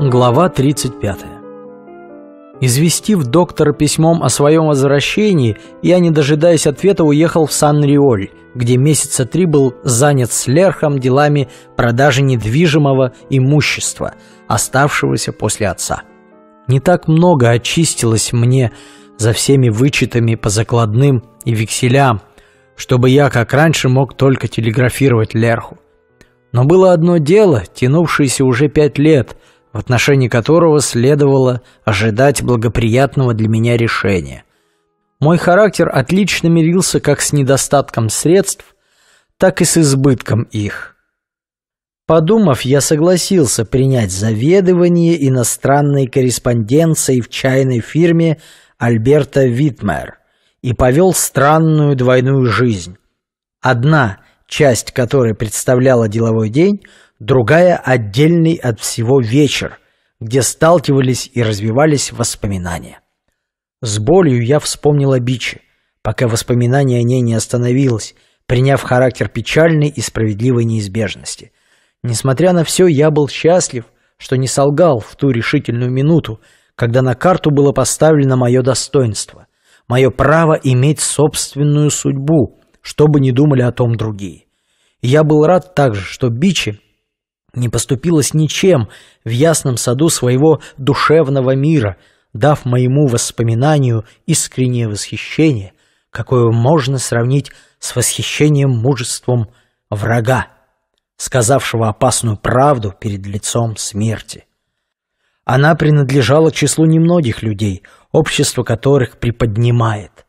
Глава 35. Известив доктора письмом о своем возвращении, я, не дожидаясь ответа, уехал в Сан-Риоль, где месяца три был занят с Лерхом делами продажи недвижимого имущества, оставшегося после отца. Не так много очистилось мне за всеми вычетами по закладным и векселям, чтобы я, как раньше, мог только телеграфировать Лерху. Но было одно дело, тянувшееся уже пять лет – в отношении которого следовало ожидать благоприятного для меня решения. Мой характер отлично мирился как с недостатком средств, так и с избытком их. Подумав, я согласился принять заведование иностранной корреспонденцией в чайной фирме Альберта Витмер и повел странную двойную жизнь. Одна, часть которой представляла деловой день – другая отдельный от всего вечер, где сталкивались и развивались воспоминания. С болью я вспомнил о Биче, пока воспоминание о ней не остановилось, приняв характер печальной и справедливой неизбежности. Несмотря на все, я был счастлив, что не солгал в ту решительную минуту, когда на карту было поставлено мое достоинство, мое право иметь собственную судьбу, чтобы не думали о том другие. И я был рад также, что Бичи не поступилась ничем в ясном саду своего душевного мира, дав моему воспоминанию искреннее восхищение, какое можно сравнить с восхищением мужеством врага, сказавшего опасную правду перед лицом смерти. Она принадлежала числу немногих людей, общество которых приподнимает.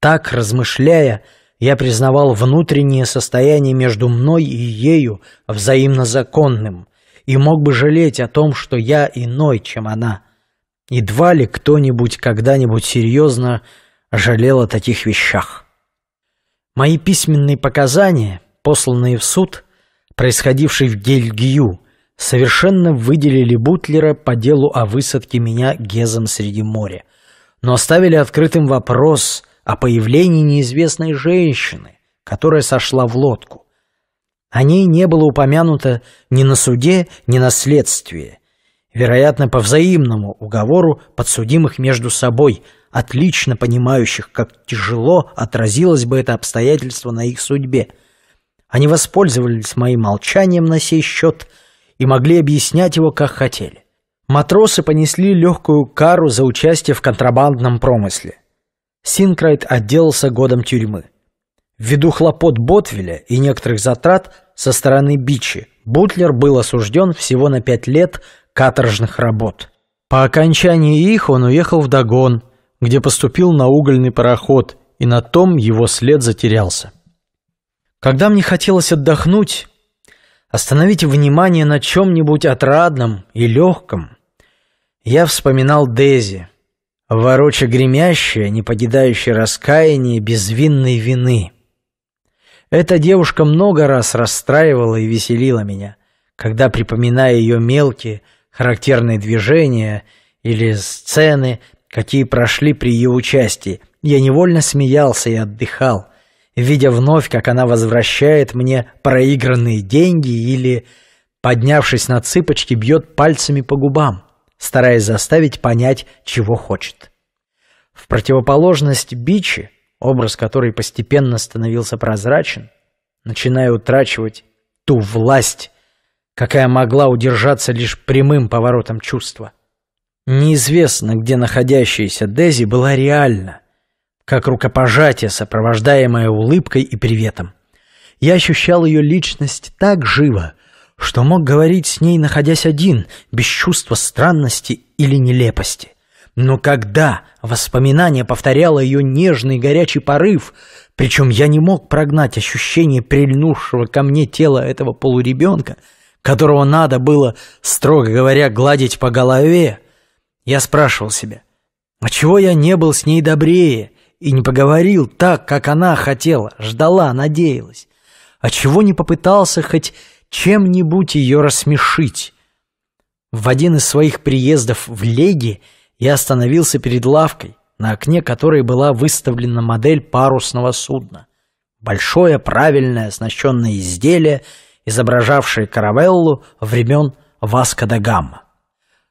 Так, размышляя, я признавал внутреннее состояние между мной и ею взаимно законным и мог бы жалеть о том, что я иной, чем она. Едва ли кто-нибудь когда-нибудь серьезно жалел о таких вещах. Мои письменные показания, посланные в суд, происходивший в Гельгию, совершенно выделили Бутлера по делу о высадке меня Гезом среди моря, но оставили открытым вопрос – о появлении неизвестной женщины, которая сошла в лодку. О ней не было упомянуто ни на суде, ни на следствии. Вероятно, по взаимному уговору подсудимых между собой, отлично понимающих, как тяжело отразилось бы это обстоятельство на их судьбе. Они воспользовались моим молчанием на сей счет и могли объяснять его, как хотели. Матросы понесли легкую кару за участие в контрабандном промысле. Синкрайт отделался годом тюрьмы. Ввиду хлопот Ботвеля и некоторых затрат со стороны Бичи, Бутлер был осужден всего на пять лет каторжных работ. По окончании их он уехал в Дагон, где поступил на угольный пароход, и на том его след затерялся. Когда мне хотелось отдохнуть, остановить внимание на чем-нибудь отрадном и легком, я вспоминал Дези – вороча гремящая, не погидающая раскаяние безвинной вины. Эта девушка много раз расстраивала и веселила меня, когда, припоминая ее мелкие, характерные движения или сцены, какие прошли при ее участии, я невольно смеялся и отдыхал, видя вновь, как она возвращает мне проигранные деньги или, поднявшись на цыпочки, бьет пальцами по губам стараясь заставить понять, чего хочет. В противоположность Бичи, образ которой постепенно становился прозрачен, начиная утрачивать ту власть, какая могла удержаться лишь прямым поворотом чувства. Неизвестно, где находящаяся Дези была реальна, как рукопожатие, сопровождаемое улыбкой и приветом. Я ощущал ее личность так живо — что мог говорить с ней, находясь один, без чувства странности или нелепости. Но когда воспоминание повторяло ее нежный горячий порыв, причем я не мог прогнать ощущение прильнувшего ко мне тела этого полуребенка, которого надо было, строго говоря, гладить по голове, я спрашивал себя, а чего я не был с ней добрее и не поговорил так, как она хотела, ждала, надеялась? А чего не попытался хоть чем-нибудь ее рассмешить. В один из своих приездов в Леги я остановился перед лавкой, на окне которой была выставлена модель парусного судна. Большое, правильное, оснащенное изделие, изображавшее каравеллу времен Васка да Гамма.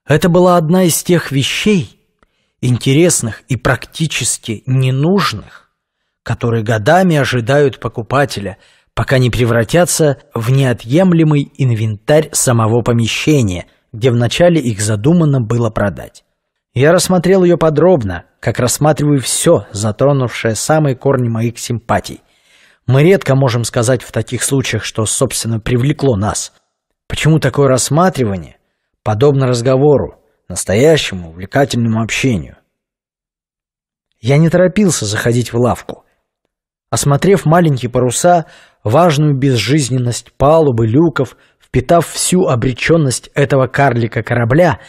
Это была одна из тех вещей, интересных и практически ненужных, которые годами ожидают покупателя, пока не превратятся в неотъемлемый инвентарь самого помещения, где вначале их задумано было продать. Я рассмотрел ее подробно, как рассматриваю все, затронувшее самые корни моих симпатий. Мы редко можем сказать в таких случаях, что, собственно, привлекло нас. Почему такое рассматривание? Подобно разговору, настоящему увлекательному общению. Я не торопился заходить в лавку. Осмотрев маленькие паруса, важную безжизненность палубы, люков, впитав всю обреченность этого карлика корабля,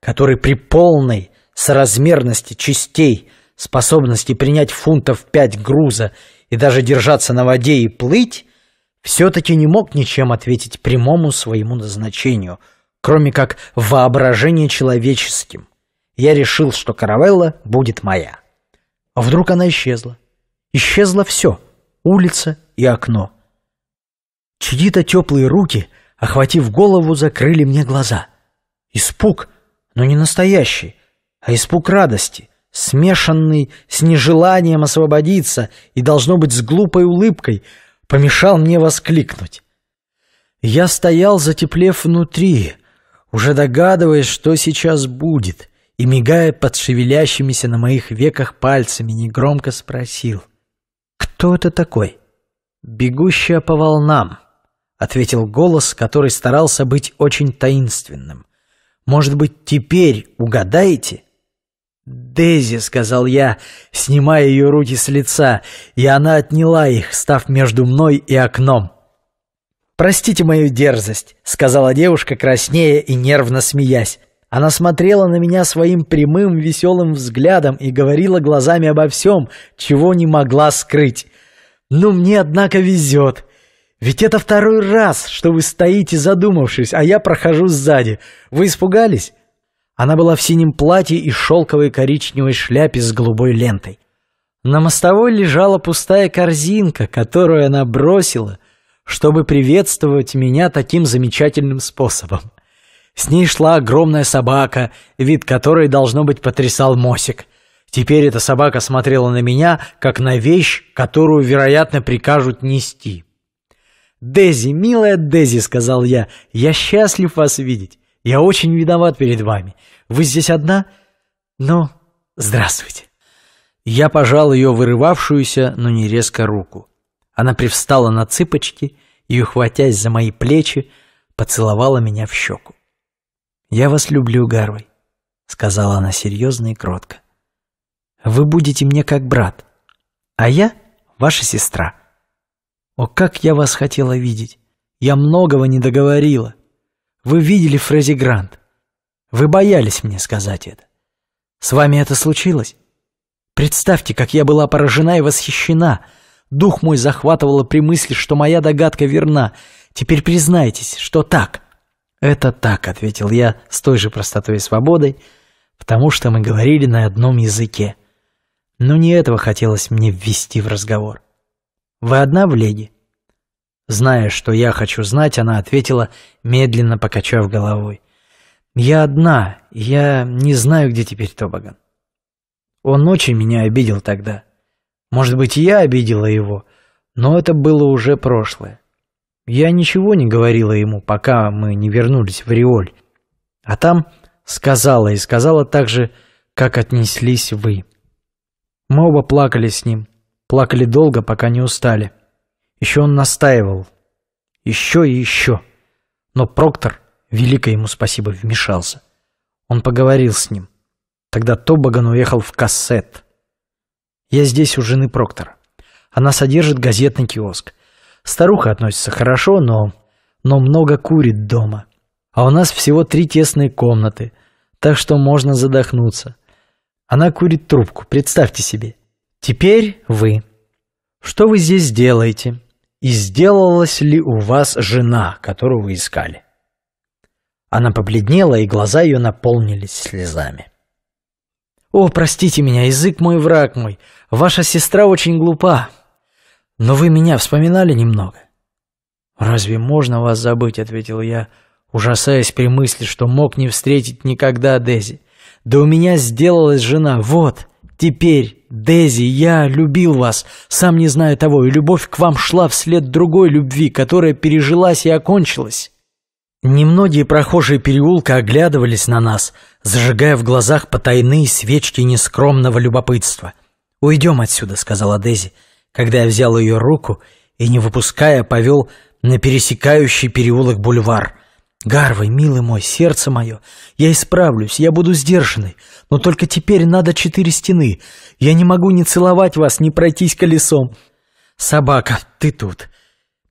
который при полной соразмерности частей способности принять фунтов пять груза и даже держаться на воде и плыть, все-таки не мог ничем ответить прямому своему назначению, кроме как воображение человеческим. Я решил, что каравелла будет моя. А вдруг она исчезла? Исчезло все — улица и окно. Чьи-то теплые руки, охватив голову, закрыли мне глаза. Испуг, но не настоящий, а испуг радости, смешанный с нежеланием освободиться и, должно быть, с глупой улыбкой, помешал мне воскликнуть. Я стоял, затеплев внутри, уже догадываясь, что сейчас будет, и, мигая под шевелящимися на моих веках пальцами, негромко спросил — что это такой?» «Бегущая по волнам», — ответил голос, который старался быть очень таинственным. «Может быть, теперь угадаете?» «Дейзи», — сказал я, снимая ее руки с лица, и она отняла их, став между мной и окном. «Простите мою дерзость», — сказала девушка, краснея и нервно смеясь. Она смотрела на меня своим прямым веселым взглядом и говорила глазами обо всем, чего не могла скрыть. «Ну, мне, однако, везет. Ведь это второй раз, что вы стоите, задумавшись, а я прохожу сзади. Вы испугались?» Она была в синем платье и шелковой коричневой шляпе с голубой лентой. На мостовой лежала пустая корзинка, которую она бросила, чтобы приветствовать меня таким замечательным способом. С ней шла огромная собака, вид которой, должно быть, потрясал Мосик. Теперь эта собака смотрела на меня, как на вещь, которую, вероятно, прикажут нести. «Дези, милая Дези», — сказал я, — «я счастлив вас видеть. Я очень виноват перед вами. Вы здесь одна? Ну, здравствуйте». Я пожал ее вырывавшуюся, но не резко руку. Она привстала на цыпочки и, ухватясь за мои плечи, поцеловала меня в щеку. «Я вас люблю, Гарвей», — сказала она серьезно и кротко. «Вы будете мне как брат, а я — ваша сестра. О, как я вас хотела видеть! Я многого не договорила. Вы видели Фрези Грант. Вы боялись мне сказать это. С вами это случилось? Представьте, как я была поражена и восхищена. Дух мой захватывала при мысли, что моя догадка верна. Теперь признайтесь, что так». «Это так», — ответил я с той же простотой и свободой, потому что мы говорили на одном языке. Но не этого хотелось мне ввести в разговор. «Вы одна в леди?» Зная, что я хочу знать, она ответила, медленно покачав головой. «Я одна, я не знаю, где теперь Тобаган. Он очень меня обидел тогда. Может быть, я обидела его, но это было уже прошлое. Я ничего не говорила ему, пока мы не вернулись в Риоль. А там сказала и сказала так же, как отнеслись вы. Мы оба плакали с ним. Плакали долго, пока не устали. Еще он настаивал. Еще и еще. Но Проктор, великое ему спасибо, вмешался. Он поговорил с ним. Тогда Тобаган уехал в кассет. Я здесь у жены Проктора. Она содержит газетный киоск. Старуха относится хорошо, но... но много курит дома. А у нас всего три тесные комнаты, так что можно задохнуться. Она курит трубку, представьте себе. Теперь вы. Что вы здесь делаете? И сделалась ли у вас жена, которую вы искали? Она побледнела, и глаза ее наполнились слезами. «О, простите меня, язык мой враг мой. Ваша сестра очень глупа. Но вы меня вспоминали немного?» «Разве можно вас забыть?» — ответил я, ужасаясь при мысли, что мог не встретить никогда Дези. «Да у меня сделалась жена, вот, теперь, Дези, я любил вас, сам не знаю того, и любовь к вам шла вслед другой любви, которая пережилась и окончилась». Немногие прохожие переулка оглядывались на нас, зажигая в глазах потайные свечки нескромного любопытства. «Уйдем отсюда», — сказала Дези когда я взял ее руку и, не выпуская, повел на пересекающий переулок бульвар. «Гарвой, милый мой, сердце мое, я исправлюсь, я буду сдержанный, но только теперь надо четыре стены. Я не могу ни целовать вас, ни пройтись колесом. Собака, ты тут.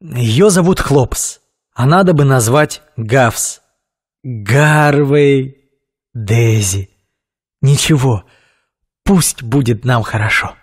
Ее зовут Хлопс, а надо бы назвать Гавс. Гарвей, Дези. Ничего, пусть будет нам хорошо».